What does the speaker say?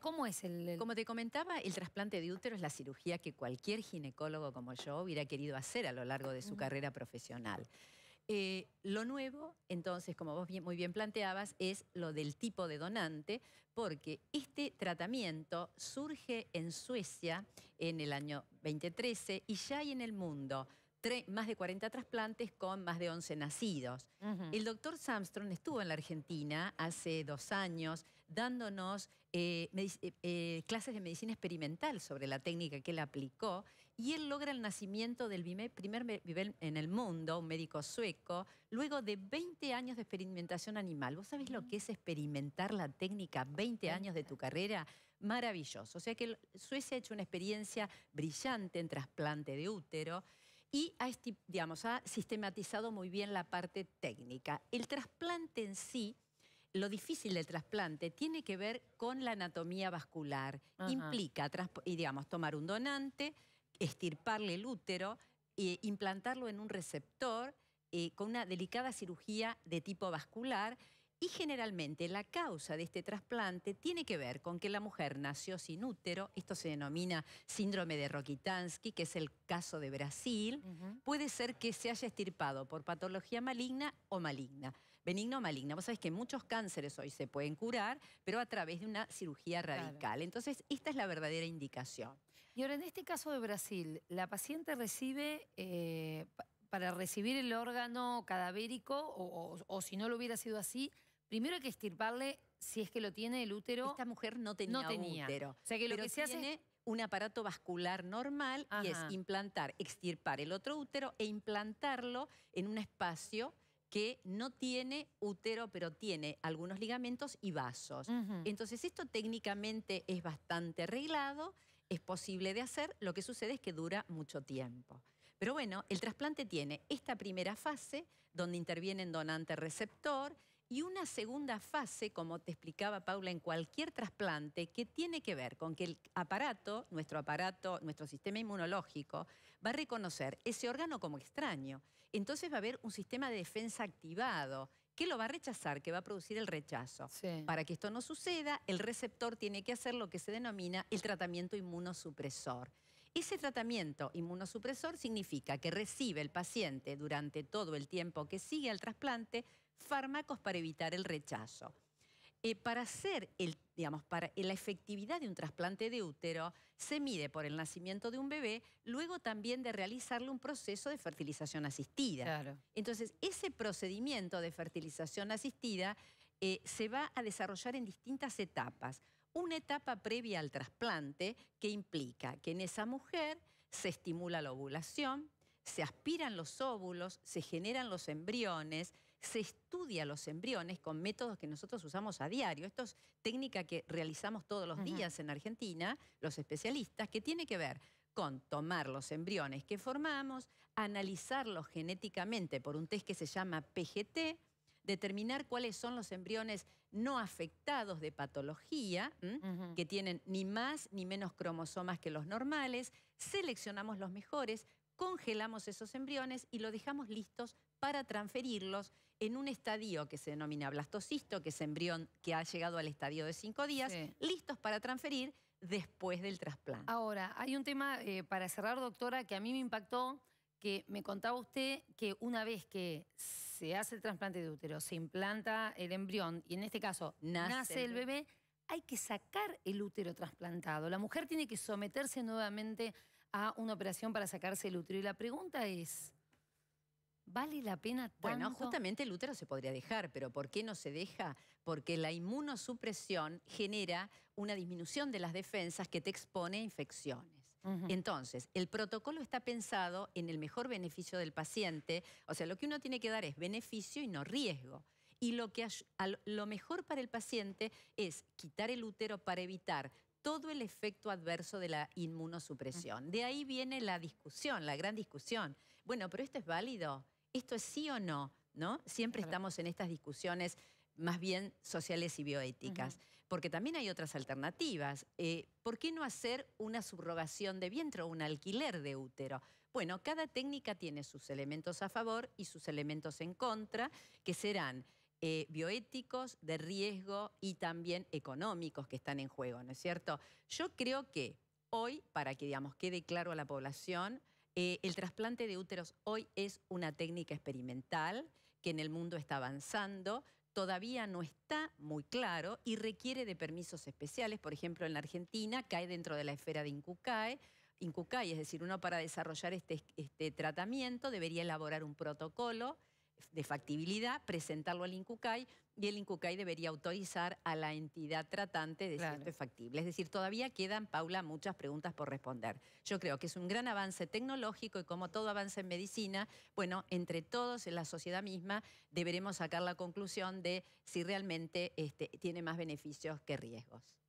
¿Cómo es el, Como te comentaba, el trasplante de útero es la cirugía que cualquier ginecólogo como yo hubiera querido hacer a lo largo de su carrera profesional. Eh, lo nuevo, entonces, como vos muy bien planteabas, es lo del tipo de donante, porque este tratamiento surge en Suecia en el año 2013 y ya hay en el mundo más de 40 trasplantes con más de 11 nacidos. El doctor Samström estuvo en la Argentina hace dos años dándonos eh, eh, eh, clases de medicina experimental sobre la técnica que él aplicó y él logra el nacimiento del primer nivel en el mundo, un médico sueco, luego de 20 años de experimentación animal. ¿Vos sabés lo que es experimentar la técnica 20 años de tu carrera? Maravilloso. O sea que Suecia ha hecho una experiencia brillante en trasplante de útero y ha, sistematizado muy bien la parte técnica. El trasplante en sí, lo difícil del trasplante tiene que ver con la anatomía vascular. Implica, digamos, tomar un donante, estirparle el útero, e implantarlo en un receptor eh, con una delicada cirugía de tipo vascular y generalmente la causa de este trasplante tiene que ver con que la mujer nació sin útero, esto se denomina síndrome de Rokitansky, que es el caso de Brasil, puede ser que se haya estirpado por patología maligna o maligna, benigno o maligna. Vos sabés que muchos cánceres hoy se pueden curar, pero a través de una cirugía radical. Entonces, esta es la verdadera indicación. Y ahora, en este caso de Brasil, la paciente recibe... Eh, para recibir el órgano cadavérico, o si no lo hubiera sido así, Primero hay que extirparle si es que lo tiene el útero. Esta mujer no tenía, útero. O sea que lo que se tiene hace... un aparato vascular normal y es implantar, extirpar el otro útero e implantarlo en un espacio que no tiene útero, pero tiene algunos ligamentos y vasos. Entonces esto técnicamente es bastante arreglado, es posible de hacer, lo que sucede es que dura mucho tiempo. Pero bueno, el trasplante tiene esta primera fase, donde intervienen donante-receptor, y una segunda fase, como te explicaba Paula, en cualquier trasplante, que tiene que ver con que el aparato, nuestro aparato, nuestro sistema inmunológico, va a reconocer ese órgano como extraño. Entonces va a haber un sistema de defensa activado que lo va a rechazar, que va a producir el rechazo. Para que esto no suceda, el receptor tiene que hacer lo que se denomina el tratamiento inmunosupresor. Ese tratamiento inmunosupresor significa que recibe el paciente durante todo el tiempo que sigue el trasplante fármacos para evitar el rechazo. Eh, para hacer el, digamos, para la efectividad de un trasplante de útero se mide por el nacimiento de un bebé, luego también de realizarle un proceso de fertilización asistida. Entonces, ese procedimiento de fertilización asistida eh, se va a desarrollar en distintas etapas. Una etapa previa al trasplante que implica que en esa mujer se estimula la ovulación, se aspiran los óvulos, se generan los embriones, se estudia los embriones con métodos que nosotros usamos a diario. Esto es técnica que realizamos todos los días en Argentina, los especialistas, que tiene que ver con tomar los embriones que formamos, analizarlos genéticamente por un test que se llama PGT, determinar cuáles son los embriones no afectados de patología, que tienen ni más ni menos cromosomas que los normales, seleccionamos los mejores, congelamos esos embriones y los dejamos listos para transferirlos en un estadio que se denomina blastocisto, que es embrión que ha llegado al estadio de cinco días, listos para transferir después del trasplante. Ahora, hay un tema eh, para cerrar, doctora, que a mí me impactó, que me contaba usted que una vez que se hace el trasplante de útero, se implanta el embrión, y en este caso nace el bebé, hay que sacar el útero trasplantado. La mujer tiene que someterse nuevamente a una operación para sacarse el útero. Y la pregunta es, ¿Vale la pena Bueno, justamente el útero se podría dejar, pero ¿por qué no se deja? Porque la inmunosupresión genera una disminución de las defensas que te expone a infecciones. Entonces, el protocolo está pensado en el mejor beneficio del paciente, o sea, lo que uno tiene que dar es beneficio y no riesgo. Y lo, que, lo mejor para el paciente es quitar el útero para evitar todo el efecto adverso de la inmunosupresión. De ahí viene la discusión, la gran discusión. Bueno, pero esto es válido ¿Esto es sí o no? ¿No? Siempre estamos en estas discusiones más bien sociales y bioéticas, porque también hay otras alternativas. Eh, ¿Por qué no hacer una subrogación de vientre o un alquiler de útero? Bueno, cada técnica tiene sus elementos a favor y sus elementos en contra, que serán eh, bioéticos, de riesgo y también económicos que están en juego, ¿no es cierto? Yo creo que hoy, para que digamos, quede claro a la población, eh, el trasplante de úteros hoy es una técnica experimental que en el mundo está avanzando, todavía no está muy claro y requiere de permisos especiales. Por ejemplo, en la Argentina cae dentro de la esfera de INCUCAE. INCUCAE, es decir, uno para desarrollar este, este tratamiento debería elaborar un protocolo de factibilidad, presentarlo al INCUCAI y el INCUCAI debería autorizar a la entidad tratante de claro. si es factible. Es decir, todavía quedan, Paula, muchas preguntas por responder. Yo creo que es un gran avance tecnológico y como todo avance en medicina, bueno, entre todos en la sociedad misma deberemos sacar la conclusión de si realmente este, tiene más beneficios que riesgos.